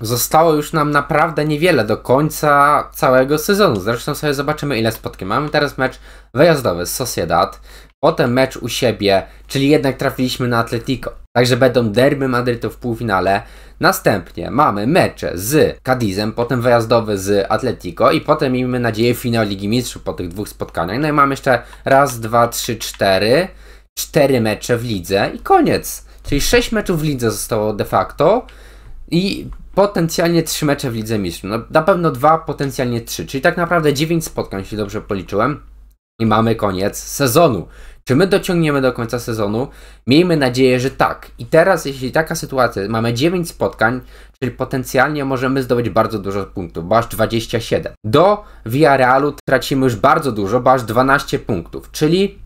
Zostało już nam naprawdę niewiele do końca całego sezonu. Zresztą sobie zobaczymy, ile spotkamy. Mamy teraz mecz wyjazdowy z Sociedad, potem mecz u siebie, czyli jednak trafiliśmy na Atletico. Także będą derby Madrytu w półfinale. Następnie mamy mecze z Cadizem, potem wyjazdowy z Atletico i potem miejmy nadzieję finał Ligi Mistrzów po tych dwóch spotkaniach. No i mamy jeszcze raz, dwa, trzy, cztery. Cztery mecze w lidze i koniec. Czyli sześć meczów w lidze zostało de facto i potencjalnie trzy mecze w Lidze Mistrzów. No, na pewno dwa, potencjalnie trzy, czyli tak naprawdę dziewięć spotkań, jeśli dobrze policzyłem. I mamy koniec sezonu. Czy my dociągniemy do końca sezonu? Miejmy nadzieję, że tak. I teraz, jeśli taka sytuacja, mamy 9 spotkań, czyli potencjalnie możemy zdobyć bardzo dużo punktów, bo aż 27. Do Villarealu tracimy już bardzo dużo, bo aż 12 punktów, czyli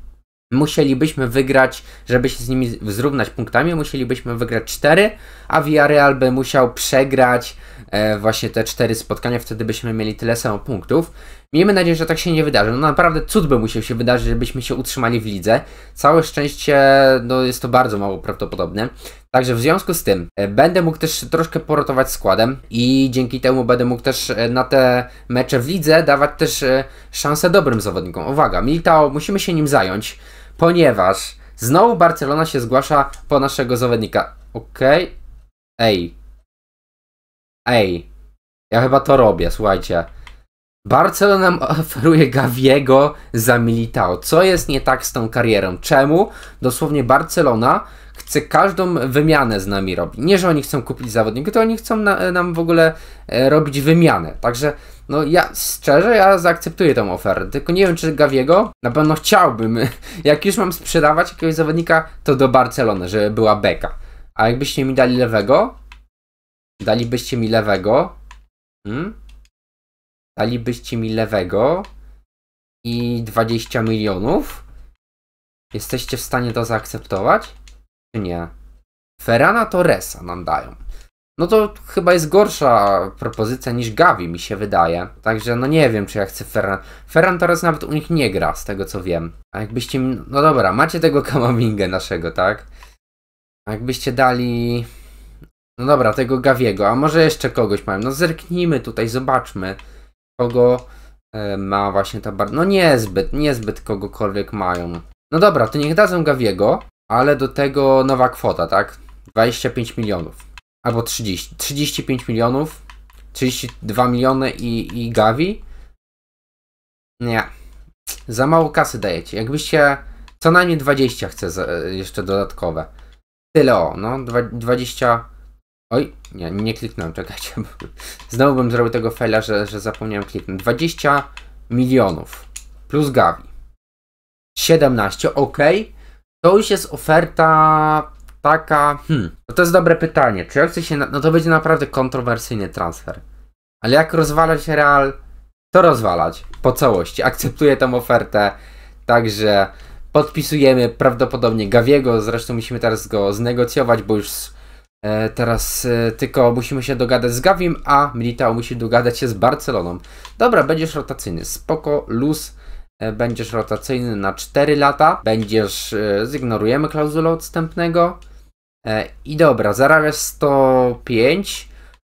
musielibyśmy wygrać, żeby się z nimi zrównać punktami, musielibyśmy wygrać 4, a Villarreal by musiał przegrać e, właśnie te 4 spotkania, wtedy byśmy mieli tyle samo punktów. Miejmy nadzieję, że tak się nie wydarzy. No naprawdę cud by musiał się wydarzyć, żebyśmy się utrzymali w lidze. Całe szczęście, no jest to bardzo mało prawdopodobne. Także w związku z tym e, będę mógł też troszkę porotować składem i dzięki temu będę mógł też e, na te mecze w lidze dawać też e, szansę dobrym zawodnikom. Uwaga, Militao, musimy się nim zająć ponieważ znowu Barcelona się zgłasza po naszego zawodnika. Okej. Okay. Ej. Ej. Ja chyba to robię, słuchajcie. Barcelona oferuje Gaviego za Militao. Co jest nie tak z tą karierą? Czemu? Dosłownie Barcelona chce każdą wymianę z nami robić. Nie, że oni chcą kupić zawodnika, to oni chcą na, nam w ogóle e, robić wymianę. Także no ja szczerze, ja zaakceptuję tę ofertę, tylko nie wiem czy Gawiego, na pewno chciałbym, jak już mam sprzedawać jakiegoś zawodnika, to do Barcelony, żeby była beka. A jakbyście mi dali lewego, dalibyście mi lewego, hmm? dalibyście mi lewego i 20 milionów, jesteście w stanie to zaakceptować? Czy nie? Ferrana Torresa nam dają no to chyba jest gorsza propozycja niż Gavi, mi się wydaje. Także no nie wiem, czy ja chcę Ferran. Ferran teraz nawet u nich nie gra, z tego co wiem. A jakbyście... No dobra, macie tego Kamavingę naszego, tak? A jakbyście dali... No dobra, tego Gaviego, a może jeszcze kogoś mają. No zerknijmy tutaj, zobaczmy, kogo e, ma właśnie ta bar... No niezbyt, niezbyt kogokolwiek mają. No dobra, to niech dadzą Gaviego, ale do tego nowa kwota, tak? 25 milionów albo 30, 35 milionów, 32 miliony i, i Gavi. Nie. Za mało kasy dajecie. Jakbyście co najmniej 20 chcę za, jeszcze dodatkowe. Tyle o, no, 20... Oj, nie, nie kliknąłem, czekajcie. Znowu bym zrobił tego faila, że, że zapomniałem kliknąć. 20 milionów plus Gavi. 17, ok. To już jest oferta taka. Hmm, no to jest dobre pytanie. Czy ja chcę się. No to będzie naprawdę kontrowersyjny transfer. Ale jak rozwalać Real, to rozwalać po całości. Akceptuję tą ofertę, także podpisujemy prawdopodobnie Gawiego. Zresztą musimy teraz go znegocjować, bo już e, teraz e, tylko musimy się dogadać z Gawim, a Militao musi dogadać się z Barceloną. Dobra, będziesz rotacyjny. Spoko, luz. E, będziesz rotacyjny na 4 lata, będziesz, e, zignorujemy klauzulę odstępnego e, i dobra, zarabiasz 105,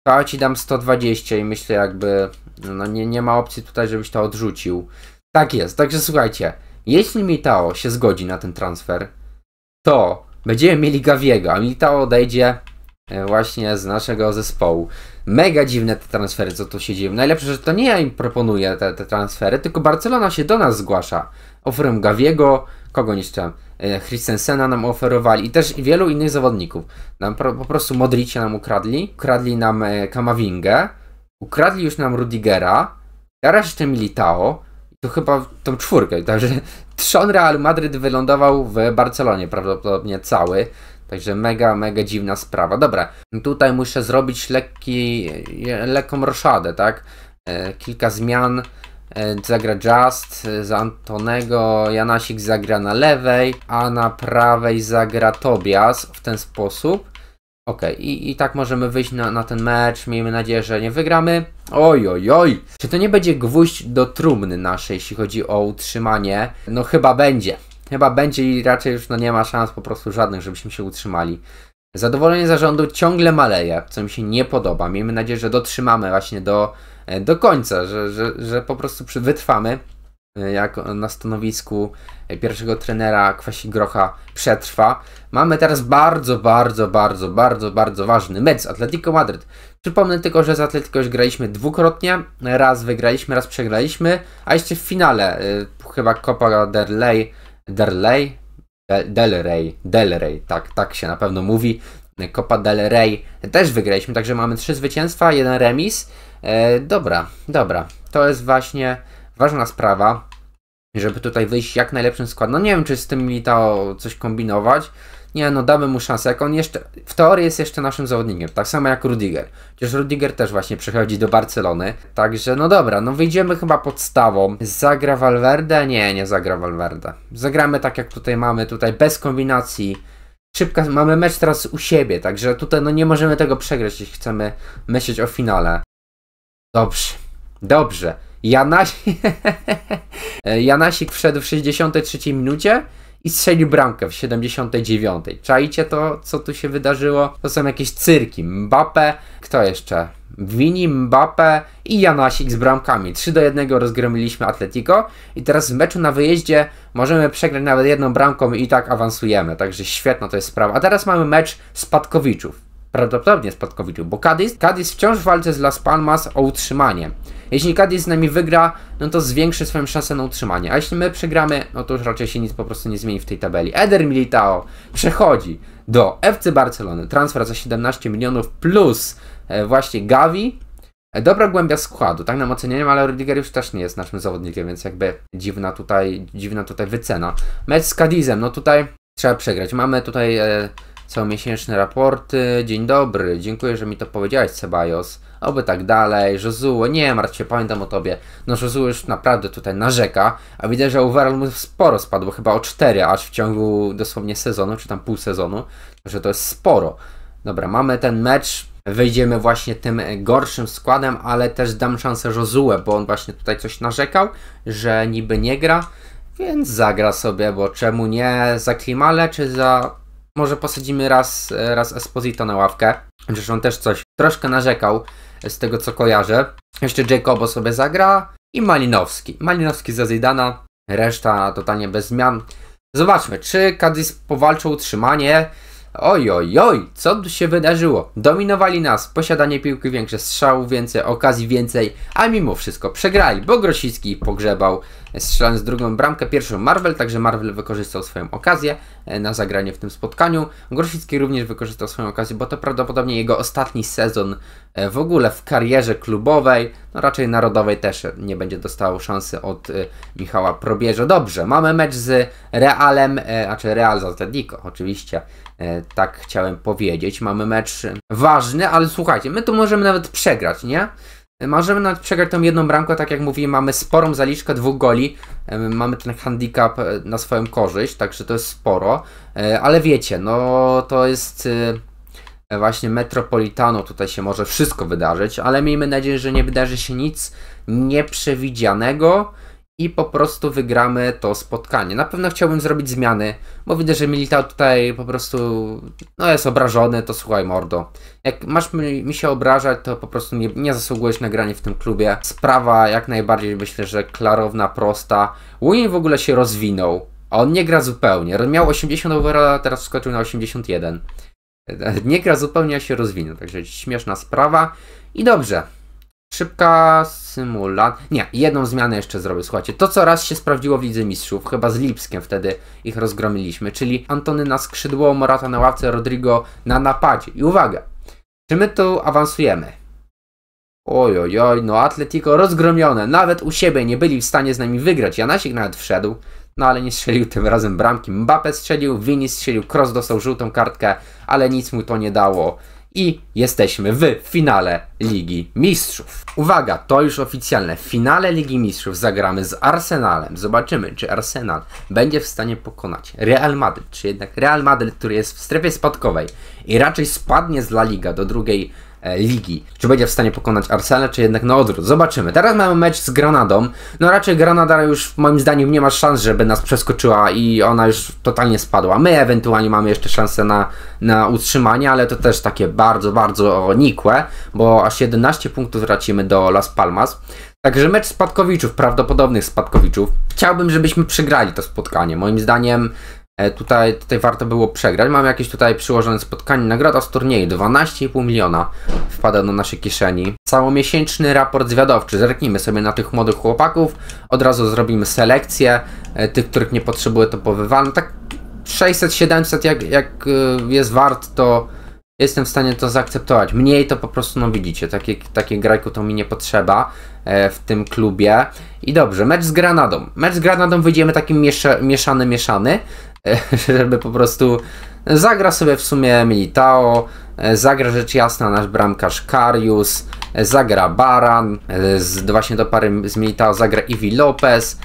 to ja ci dam 120 i myślę jakby, no nie, nie ma opcji tutaj, żebyś to odrzucił. Tak jest, także słuchajcie, jeśli Militao się zgodzi na ten transfer, to będziemy mieli Gawiego, a Militao odejdzie E, właśnie z naszego zespołu. Mega dziwne te transfery, co tu się dzieje. Najlepsze, że to nie ja im proponuję te, te transfery, tylko Barcelona się do nas zgłasza. Oferem Gaviego, kogo jeszcze? E, Christensena nam oferowali i też wielu innych zawodników. Nam po, po prostu Modricia nam ukradli, ukradli nam e, Kamavingę, ukradli już nam Rudigera, teraz jeszcze Militao, to chyba tą czwórkę, także trzon Real Madryt wylądował w Barcelonie prawdopodobnie cały. Także mega, mega dziwna sprawa. Dobra, tutaj muszę zrobić lekki, lekką roszadę, tak? E, kilka zmian. E, zagra Just e, za Antonego, Janasik zagra na lewej, a na prawej zagra Tobias w ten sposób. Ok, I, i tak możemy wyjść na, na ten mecz. Miejmy nadzieję, że nie wygramy. Oj, oj, oj. Czy to nie będzie gwóźdź do trumny naszej, jeśli chodzi o utrzymanie? No chyba będzie chyba będzie i raczej już no nie ma szans po prostu żadnych, żebyśmy się utrzymali. Zadowolenie zarządu ciągle maleje, co mi się nie podoba. Miejmy nadzieję, że dotrzymamy właśnie do, e, do końca, że, że, że po prostu wytrwamy e, jak na stanowisku e, pierwszego trenera Kwasi Grocha przetrwa. Mamy teraz bardzo, bardzo, bardzo, bardzo, bardzo ważny mecz z Atletico Madryt. Przypomnę tylko, że z Atletico już graliśmy dwukrotnie. Raz wygraliśmy, raz przegraliśmy, a jeszcze w finale chyba Copa del Rey Derley, Del Rey, Del Rey, tak, tak się na pewno mówi. Copa Del Rey też wygraliśmy, także mamy trzy zwycięstwa, jeden remis. E, dobra, dobra. To jest właśnie ważna sprawa, żeby tutaj wyjść jak najlepszym składem. No nie wiem, czy z tym Militao coś kombinować nie no, damy mu szansę. Jak on jeszcze, w teorii jest jeszcze naszym zawodnikiem, tak samo jak Rudiger. Przecież Rudiger też właśnie przychodzi do Barcelony. Także no dobra, no wyjdziemy chyba podstawą. Zagra Valverde? Nie, nie zagra Valverde. Zagramy tak jak tutaj mamy, tutaj bez kombinacji. Szybka, mamy mecz teraz u siebie, także tutaj no nie możemy tego przegrać, jeśli chcemy myśleć o finale. Dobrze, dobrze. Janasi... Janasik wszedł w 63 minucie i strzelił bramkę w 79. Czajcie to, co tu się wydarzyło? To są jakieś cyrki. Mbappe, kto jeszcze? Wini, Mbappe i Janasik z bramkami. 3 do 1 rozgromiliśmy Atletico i teraz w meczu na wyjeździe możemy przegrać nawet jedną bramką i tak awansujemy. Także świetna to jest sprawa. A teraz mamy mecz spadkowiczów prawdopodobnie spadkowiczów, bo Cadiz, Cadiz wciąż walczy z Las Palmas o utrzymanie. Jeśli Cadiz z nami wygra, no to zwiększy swoją szansę na utrzymanie, a jeśli my przegramy, no to już raczej się nic po prostu nie zmieni w tej tabeli. Eder Militao przechodzi do FC Barcelony, transfer za 17 milionów plus e, właśnie Gavi, e, Dobra głębia składu, tak nam ocenieniem, ale Rudiger już też nie jest naszym zawodnikiem, więc jakby dziwna tutaj, dziwna tutaj wycena. Mecz z Cadizem, no tutaj trzeba przegrać. Mamy tutaj e, Comiesięczne raporty. Dzień dobry, dziękuję, że mi to powiedziałeś, Sebajos. Oby tak dalej. Żozuło, nie martw się, pamiętam o tobie. No Jozuo już naprawdę tutaj narzeka, a widzę, że overall mu sporo spadło, chyba o 4 aż w ciągu dosłownie sezonu, czy tam pół sezonu, że to jest sporo. Dobra, mamy ten mecz, wyjdziemy właśnie tym gorszym składem, ale też dam szansę Żozułę, bo on właśnie tutaj coś narzekał, że niby nie gra, więc zagra sobie, bo czemu nie? Za Klimale czy za może posadzimy raz, e, raz Esposito na ławkę. Zresztą on też coś troszkę narzekał z tego co kojarzę. Jeszcze Jacobo sobie zagra i Malinowski. Malinowski za Zidana, reszta totalnie bez zmian. Zobaczmy, czy Cadiz powalczy utrzymanie. Oj, oj, oj, co tu się wydarzyło? Dominowali nas, posiadanie piłki większe, strzałów więcej, okazji więcej, a mimo wszystko przegrali, bo Grosicki pogrzebał e, strzelając drugą bramkę, pierwszą Marvel, także Marvel wykorzystał swoją okazję e, na zagranie w tym spotkaniu. Grosicki również wykorzystał swoją okazję, bo to prawdopodobnie jego ostatni sezon E, w ogóle w karierze klubowej, no raczej narodowej też nie będzie dostał szansy od e, Michała Probierza. Dobrze, mamy mecz z Realem, znaczy Real z Atletico, oczywiście tak chciałem powiedzieć. Mamy mecz ważny, ale słuchajcie, my tu możemy nawet przegrać, nie? Możemy nawet przegrać tą jedną bramkę, tak jak mówiłem, mamy sporą zaliczkę dwóch goli, mamy ten handicap na swoją korzyść, także to jest sporo, ale wiecie, no to jest właśnie Metropolitano tutaj się może wszystko wydarzyć, ale miejmy nadzieję, że nie wydarzy się nic nieprzewidzianego i po prostu wygramy to spotkanie. Na pewno chciałbym zrobić zmiany, bo widzę, że Militao tutaj po prostu no jest obrażony, to słuchaj mordo. Jak masz mi, mi się obrażać, to po prostu nie, nie zasługujesz na granie w tym klubie. Sprawa jak najbardziej myślę, że klarowna, prosta. Winnie w ogóle się rozwinął, a on nie gra zupełnie. Miał 80 a teraz wskoczył na 81. Nie gra zupełnie się rozwinął, także śmieszna sprawa. I dobrze. Szybka symulat. Nie, jedną zmianę jeszcze zrobię. Słuchajcie, to co raz się sprawdziło w Lidze Mistrzów, chyba z Lipskiem wtedy ich rozgromiliśmy, czyli Antony na skrzydło, Morata na ławce, Rodrigo na napadzie. I uwaga, czy my tu awansujemy? Ojojoj, no Atletico rozgromione, nawet u siebie nie byli w stanie z nami wygrać. Janasik nawet wszedł, no ale nie strzelił tym razem bramki. Mbappe strzelił, Vini strzelił, Kroos dostał żółtą kartkę, ale nic mu to nie dało. I jesteśmy w finale Ligi Mistrzów. Uwaga, to już oficjalne. W finale Ligi Mistrzów zagramy z Arsenalem. Zobaczymy, czy Arsenal będzie w stanie pokonać Real Madryt, czy jednak Real Madryt, który jest w strefie spadkowej i raczej spadnie z La Liga do drugiej E, ligi. Czy będzie w stanie pokonać Arsenal, czy jednak na odwrót. Zobaczymy. Teraz mamy mecz z Granadą. No raczej Granada już moim zdaniem nie ma szans, żeby nas przeskoczyła i ona już totalnie spadła. My ewentualnie mamy jeszcze szansę na, na utrzymanie, ale to też takie bardzo, bardzo nikłe, bo aż 11 punktów tracimy do Las Palmas. Także mecz spadkowiczów, prawdopodobnych spadkowiczów. Chciałbym, żebyśmy przegrali to spotkanie. Moim zdaniem E, tutaj, tutaj warto było przegrać. Mam jakieś tutaj przyłożone spotkanie. Nagroda z turnieju 12,5 miliona wpada do naszej kieszeni. Całomiesięczny raport zwiadowczy. Zerknijmy sobie na tych młodych chłopaków. Od razu zrobimy selekcję. E, tych, których nie potrzebuję, to powywalę. Tak 600-700 jak, jak e, jest wart, to jestem w stanie to zaakceptować. Mniej to po prostu, no widzicie, takie, takie grajku to mi nie potrzeba e, w tym klubie. I dobrze, mecz z Granadą. Mecz z Granadą wyjdziemy takim miesza, mieszany, mieszany, e, żeby po prostu zagra sobie w sumie Militao, e, zagra rzecz jasna nasz bramkarz Karius, zagra Baran, z, właśnie do pary z Militao zagra Ivi Lopez,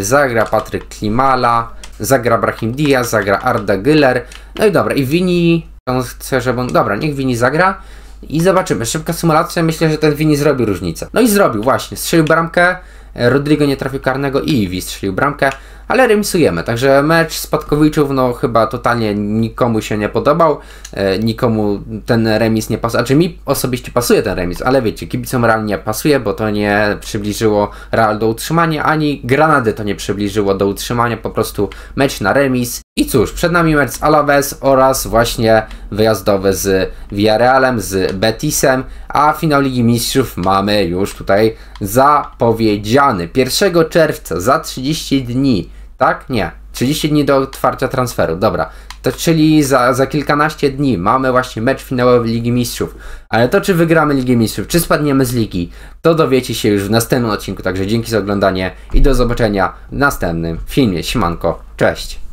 zagra Patryk Klimala, zagra Brahim Diaz, zagra Arda Güler. No i dobra, i Vini on chce, żeby on... Dobra, niech Wini zagra i zobaczymy. Szybka symulacja, myślę, że ten Wini zrobi różnicę. No i zrobił, właśnie. Strzelił bramkę, e, Rodrigo nie trafił karnego i Iwi strzelił bramkę, ale remisujemy. Także mecz Spadkowiczów no chyba totalnie nikomu się nie podobał, e, nikomu ten remis nie pasuje. Znaczy mi osobiście pasuje ten remis, ale wiecie, kibicom Real nie pasuje, bo to nie przybliżyło Real do utrzymania, ani Granady to nie przybliżyło do utrzymania, po prostu mecz na remis i cóż, przed nami mecz z Alaves oraz właśnie wyjazdowy z Villarrealem, z Betisem, a finał Ligi Mistrzów mamy już tutaj zapowiedziany. 1 czerwca, za 30 dni, tak? Nie, 30 dni do otwarcia transferu, dobra. To czyli za, za kilkanaście dni mamy właśnie mecz finałowy Ligi Mistrzów. Ale to czy wygramy Ligę Mistrzów, czy spadniemy z ligi, to dowiecie się już w następnym odcinku. Także dzięki za oglądanie i do zobaczenia w następnym filmie. Siemanko, cześć!